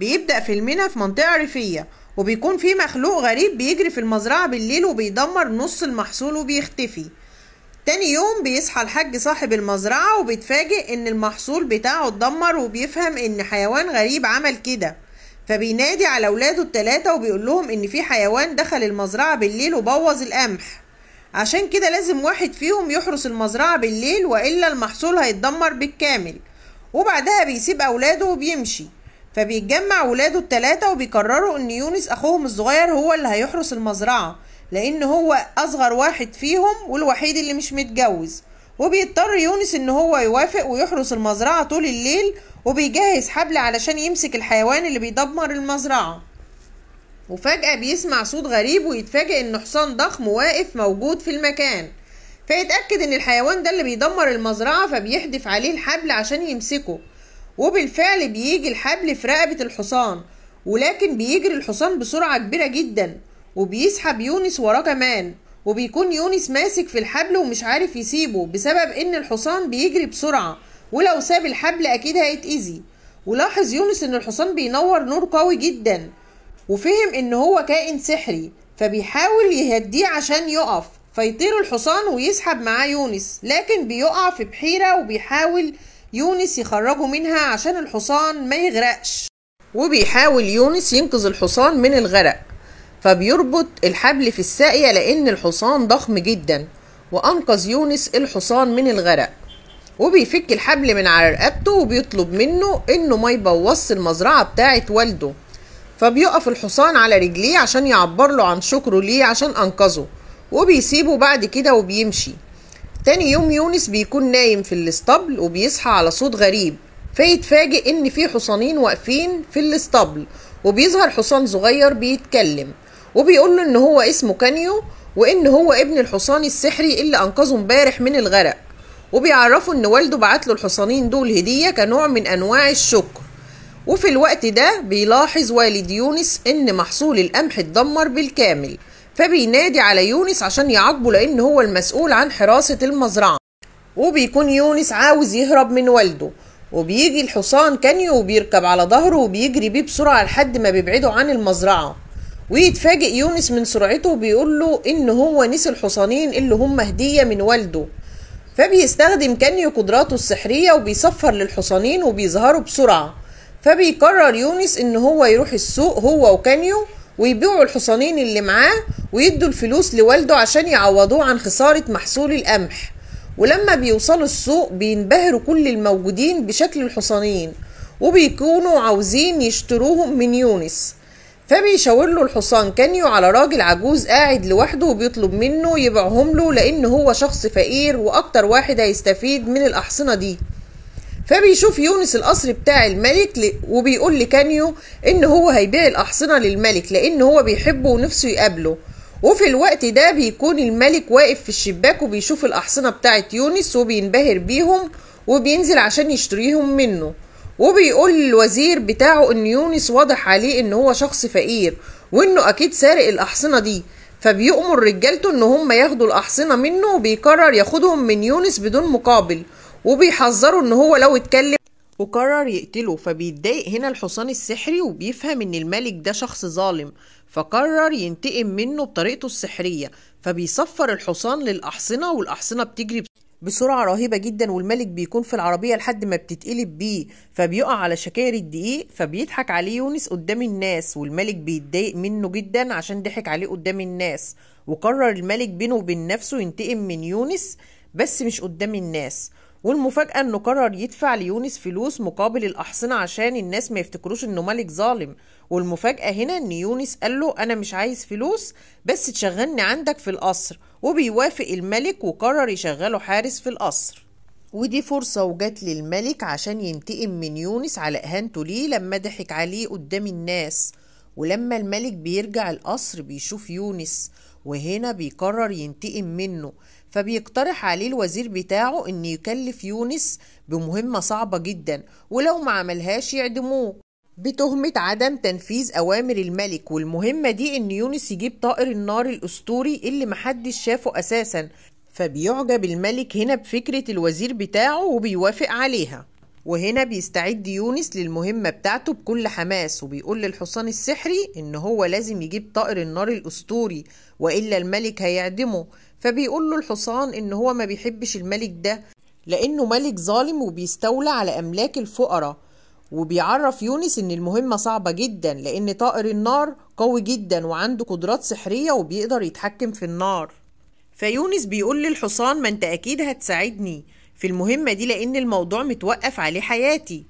بيبدأ فيلمنا في منطقة ريفية وبيكون في مخلوق غريب بيجري في المزرعة بالليل وبيدمر نص المحصول وبيختفي تاني يوم بيصحى الحاج صاحب المزرعة وبيتفاجئ ان المحصول بتاعه اتدمر وبيفهم ان حيوان غريب عمل كده فبينادي على ولاده التلاتة وبيقول لهم ان في حيوان دخل المزرعة بالليل وبوظ القمح عشان كده لازم واحد فيهم يحرس المزرعة بالليل وإلا المحصول هيتدمر بالكامل وبعدها بيسيب أولاده وبيمشي فبيتجمع ولاده التلاتة وبيقرروا ان يونس اخوهم الصغير هو اللي هيحرس المزرعة لان هو اصغر واحد فيهم والوحيد اللي مش متجوز وبيضطر يونس ان هو يوافق ويحرس المزرعة طول الليل وبيجهز حبل علشان يمسك الحيوان اللي بيدمر المزرعة وفجأة بيسمع صوت غريب ويتفاجئ ان حصان ضخم واقف موجود في المكان فيتأكد ان الحيوان ده اللي بيدمر المزرعة فبيحدف عليه الحبل عشان يمسكه وبالفعل بيجي الحبل في رقبة الحصان ولكن بيجري الحصان بسرعة كبيرة جدا وبيسحب يونس وراه كمان وبيكون يونس ماسك في الحبل ومش عارف يسيبه بسبب ان الحصان بيجري بسرعة ولو ساب الحبل اكيد هيتأذي ولاحظ يونس ان الحصان بينور نور قوي جدا وفهم ان هو كائن سحري فبيحاول يهديه عشان يقف فيطير الحصان ويسحب معاه يونس لكن بيقع في بحيرة وبيحاول يونس يخرجه منها عشان الحصان ما يغرقش وبيحاول يونس ينقذ الحصان من الغرق فبيربط الحبل في الساقية لأن الحصان ضخم جدا وأنقذ يونس الحصان من الغرق وبيفك الحبل من على رقبته وبيطلب منه إنه ما يبوظش المزرعة بتاعة والده فبيقف الحصان على رجليه عشان يعبر له عن شكره ليه عشان أنقذه وبيسيبه بعد كده وبيمشي تاني يوم يونس بيكون نايم في الاسطبل وبيصحى على صوت غريب فيتفاجئ ان في حصانين واقفين في الاسطبل وبيظهر حصان صغير بيتكلم وبيقول له ان هو اسمه كانيو وان هو ابن الحصان السحري اللي انقذه امبارح من الغرق وبيعرفه ان والده بعت له الحصانين دول هديه كنوع من انواع الشكر وفي الوقت ده بيلاحظ والد يونس ان محصول القمح اتدمر بالكامل فبينادي على يونس عشان يعاقبه لان هو المسؤول عن حراسه المزرعه وبيكون يونس عاوز يهرب من والده وبيجي الحصان كانيو وبيركب على ظهره وبيجري بيه بسرعه لحد ما بيبعده عن المزرعه ويتفاجئ يونس من سرعته وبيقول له ان هو نسي الحصانين اللي هم هديه من والده فبيستخدم كانيو قدراته السحريه وبيصفر للحصانين وبيظهروا بسرعه فبيقرر يونس ان هو يروح السوق هو وكانيو ويبيعوا الحصانين اللي معاه ويدوا الفلوس لوالده عشان يعوضوه عن خسارة محصول القمح ولما بيوصلوا السوق بينبهروا كل الموجودين بشكل الحصانين وبيكونوا عاوزين يشتروهم من يونس فبيشاور له الحصان كانيو على راجل عجوز قاعد لوحده وبيطلب منه يبيعهم له لان هو شخص فقير واكتر واحد هيستفيد من الاحصنه دي فبيشوف يونس القصر بتاع الملك وبيقول لكانيو ان هو هيبيع الاحصنه للملك لان هو بيحبه ونفسه يقابله وفي الوقت ده بيكون الملك واقف في الشباك وبيشوف الاحصنه بتاعه يونس وبينبهر بيهم وبينزل عشان يشتريهم منه وبيقول للوزير بتاعه ان يونس واضح عليه ان هو شخص فقير وانه اكيد سارق الاحصنه دي فبيؤمر رجالته ان هم ياخدوا الاحصنه منه وبيقرر ياخدهم من يونس بدون مقابل وبيحذره ان هو لو اتكلم وقرر يقتله فبيتضايق هنا الحصان السحري وبيفهم ان الملك ده شخص ظالم فقرر ينتقم منه بطريقته السحرية فبيصفر الحصان للأحصنة والأحصنة بتجري بسرعة رهيبة جدا والملك بيكون في العربية لحد ما بتتقلب بيه فبيقع على شكاير الدقيق فبيضحك عليه يونس قدام الناس والملك بيتضايق منه جدا عشان ضحك عليه قدام الناس وقرر الملك بينه وبين نفسه ينتقم من يونس بس مش قدام الناس والمفاجأة انه قرر يدفع ليونس فلوس مقابل الأحصنة عشان الناس ما يفتكروش انه ملك ظالم والمفاجأة هنا ان يونس قال له انا مش عايز فلوس بس تشغلني عندك في القصر وبيوافق الملك وقرر يشغله حارس في القصر ودي فرصة وجات للملك عشان ينتقم من يونس على إهانته ليه لما ضحك عليه قدام الناس ولما الملك بيرجع القصر بيشوف يونس وهنا بيقرر ينتقم منه فبيقترح عليه الوزير بتاعه ان يكلف يونس بمهمة صعبة جدا ولو ما عملهاش يعدموه بتهمة عدم تنفيذ أوامر الملك والمهمة دي إن يونس يجيب طائر النار الأسطوري اللي محدش شافه أساسا فبيعجب الملك هنا بفكرة الوزير بتاعه وبيوافق عليها وهنا بيستعد يونس للمهمة بتاعته بكل حماس وبيقول للحصان السحري إن هو لازم يجيب طائر النار الأسطوري وإلا الملك هيعدمه فبيقول له الحصان إن هو ما بيحبش الملك ده لأنه ملك ظالم وبيستولى على أملاك الفقراء وبيعرف يونس إن المهمة صعبة جدا لأن طائر النار قوي جدا وعنده قدرات سحرية وبيقدر يتحكم في النار فيونس بيقول للحصان ما انت أكيد هتساعدني في المهمة دي لأن الموضوع متوقف عليه حياتي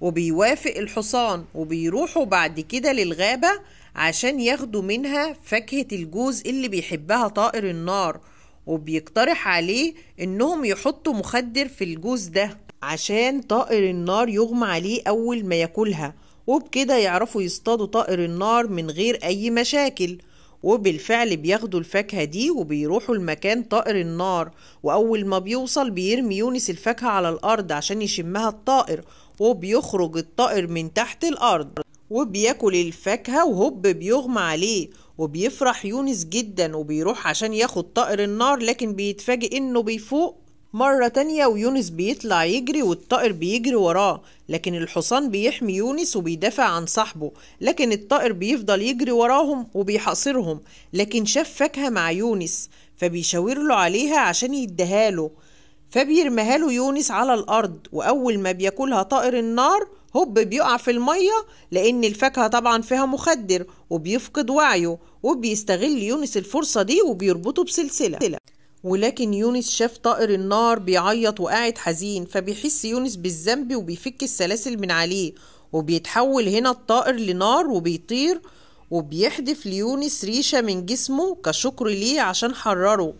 وبيوافق الحصان وبيروحوا بعد كده للغابة عشان ياخدوا منها فاكهة الجوز اللي بيحبها طائر النار وبيقترح عليه إنهم يحطوا مخدر في الجوز ده عشان طائر النار يغمى عليه أول ما ياكلها وبكده يعرفوا يصطادوا طائر النار من غير أي مشاكل وبالفعل بياخدوا الفاكهة دي وبيروحوا المكان طائر النار وأول ما بيوصل بيرمي يونس الفاكهة على الأرض عشان يشمها الطائر وبيخرج الطائر من تحت الأرض وبياكل الفاكهة وهوب بيغمى عليه وبيفرح يونس جدا وبيروح عشان ياخد طائر النار لكن بيتفاجئ انه بيفوق مرة تانية ويونس بيطلع يجري والطائر بيجري وراه لكن الحصان بيحمي يونس وبيدافع عن صاحبه لكن الطائر بيفضل يجري وراهم وبيحاصرهم لكن شاف فاكهة مع يونس فبيشاور له عليها عشان يديها له له يونس على الأرض وأول ما بياكلها طائر النار هوب بيقع في المية لأن الفاكهة طبعا فيها مخدر وبيفقد وعيه وبيستغل يونس الفرصة دي وبيربطه بسلسلة ولكن يونس شاف طائر النار بيعيط وقاعد حزين فبيحس يونس بالذنب وبيفك السلاسل من عليه وبيتحول هنا الطائر لنار وبيطير وبيحدف ليونس ريشة من جسمه كشكر ليه عشان حرره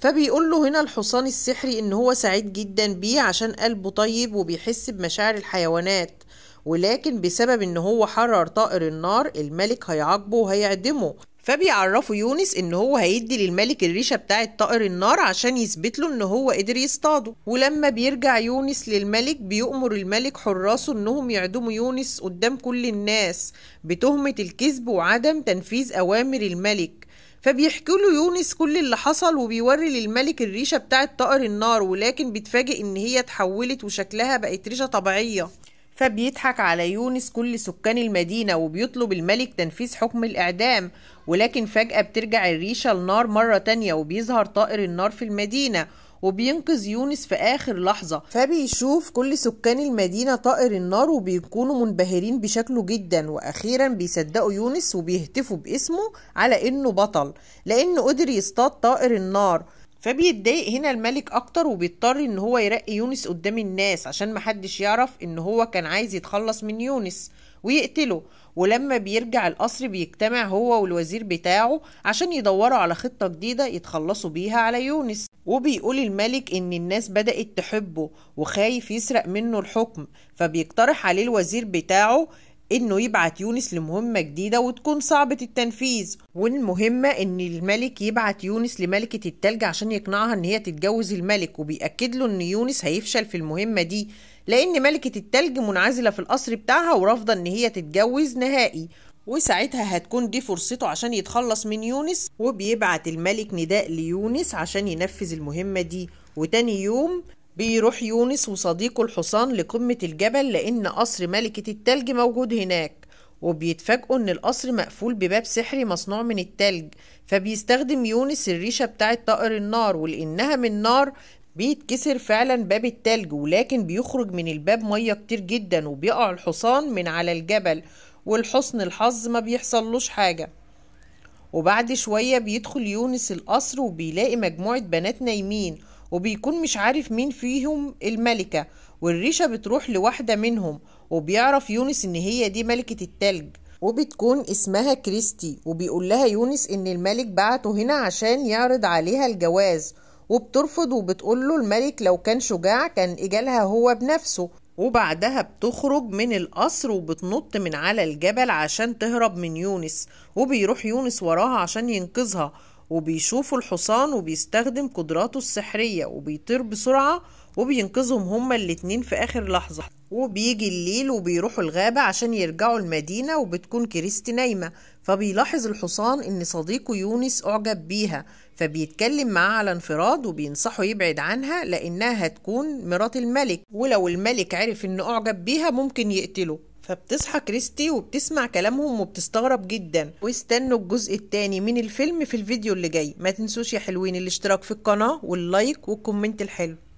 فبيقول له هنا الحصان السحري ان هو سعيد جدا بيه عشان قلبه طيب وبيحس بمشاعر الحيوانات ولكن بسبب ان هو حرر طائر النار الملك هيعاقبه وهيعدمه فبيعرفوا يونس ان هو هيدي للملك الريشه بتاعه طائر النار عشان يثبت له ان هو قدر يصطاده ولما بيرجع يونس للملك بيؤمر الملك حراسه انهم يعدموا يونس قدام كل الناس بتهمه الكذب وعدم تنفيذ اوامر الملك فبيحكي له يونس كل اللي حصل وبيوري للملك الريشه بتاعه طائر النار ولكن بيتفاجئ ان هي اتحولت وشكلها بقت ريشه طبيعيه فبيضحك على يونس كل سكان المدينة وبيطلب الملك تنفيذ حكم الإعدام ولكن فجأة بترجع الريشة النار مرة تانية وبيظهر طائر النار في المدينة وبينقذ يونس في آخر لحظة فبيشوف كل سكان المدينة طائر النار وبيكونوا منبهرين بشكله جدا وأخيرا بيصدقوا يونس وبيهتفوا باسمه على إنه بطل لأنه قدر يصطاد طائر النار فبيتضايق هنا الملك اكتر وبيضطر ان هو يرقي يونس قدام الناس عشان محدش يعرف ان هو كان عايز يتخلص من يونس ويقتله ولما بيرجع القصر بيجتمع هو والوزير بتاعه عشان يدوروا على خطة جديدة يتخلصوا بيها على يونس وبيقول الملك ان الناس بدأت تحبه وخايف يسرق منه الحكم فبيقترح عليه الوزير بتاعه انه يبعت يونس لمهمة جديدة وتكون صعبة التنفيذ والمهمة ان الملك يبعت يونس لملكة التلج عشان يقنعها ان هي تتجوز الملك وبيأكد له ان يونس هيفشل في المهمة دي لان ملكة التلج منعزلة في القصر بتاعها ورافضة ان هي تتجوز نهائي وساعتها هتكون دي فرصته عشان يتخلص من يونس وبيبعت الملك نداء ليونس عشان ينفذ المهمة دي وتاني يوم بيروح يونس وصديقه الحصان لقمة الجبل لأن قصر ملكة التلج موجود هناك وبيتفاجئوا إن القصر مقفول بباب سحري مصنوع من التلج فبيستخدم يونس الريشة بتاعة طائر النار ولأنها من نار بيتكسر فعلا باب التلج ولكن بيخرج من الباب مية كتير جدا وبيقع الحصان من على الجبل والحصن الحظ ما بيحصلوش حاجة وبعد شوية بيدخل يونس القصر وبيلاقي مجموعة بنات نايمين وبيكون مش عارف مين فيهم الملكة والريشة بتروح لواحدة منهم وبيعرف يونس إن هي دي ملكة التلج وبتكون اسمها كريستي وبيقول لها يونس إن الملك بعته هنا عشان يعرض عليها الجواز وبترفض وبتقول له الملك لو كان شجاع كان إجالها هو بنفسه وبعدها بتخرج من القصر وبتنط من على الجبل عشان تهرب من يونس وبيروح يونس وراها عشان ينقذها وبيشوفوا الحصان وبيستخدم قدراته السحرية وبيطير بسرعة وبينقذهم هما الاتنين في آخر لحظة وبيجي الليل وبيروحوا الغابة عشان يرجعوا المدينة وبتكون كريستي نايمة فبيلاحظ الحصان إن صديقه يونس أعجب بيها فبيتكلم معاه على انفراد وبينصحه يبعد عنها لأنها هتكون مرات الملك ولو الملك عرف إن أعجب بيها ممكن يقتله فبتصحى كريستي وبتسمع كلامهم وبتستغرب جدا واستنوا الجزء التاني من الفيلم في الفيديو اللي جاي ما تنسوش يا حلوين الاشتراك في القناة واللايك والكومنت الحلو